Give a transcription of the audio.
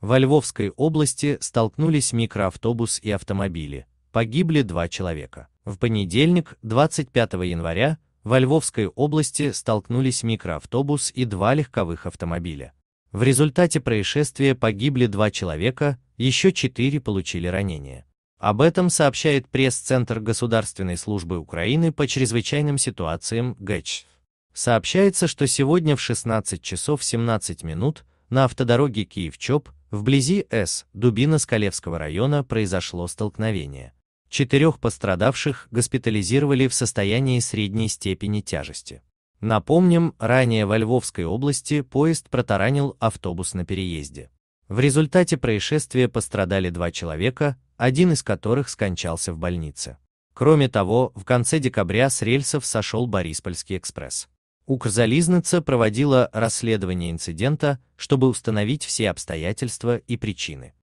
Во Львовской области столкнулись микроавтобус и автомобили, погибли два человека. В понедельник, 25 января, во Львовской области столкнулись микроавтобус и два легковых автомобиля. В результате происшествия погибли два человека, еще четыре получили ранения. Об этом сообщает пресс-центр Государственной службы Украины по чрезвычайным ситуациям ГЭЧ. Сообщается, что сегодня в 16 часов 17 минут на автодороге Киев-Чоп Вблизи С. Дубина Скалевского района произошло столкновение. Четырех пострадавших госпитализировали в состоянии средней степени тяжести. Напомним, ранее во Львовской области поезд протаранил автобус на переезде. В результате происшествия пострадали два человека, один из которых скончался в больнице. Кроме того, в конце декабря с рельсов сошел Бориспольский экспресс. Укрзализница проводила расследование инцидента, чтобы установить все обстоятельства и причины.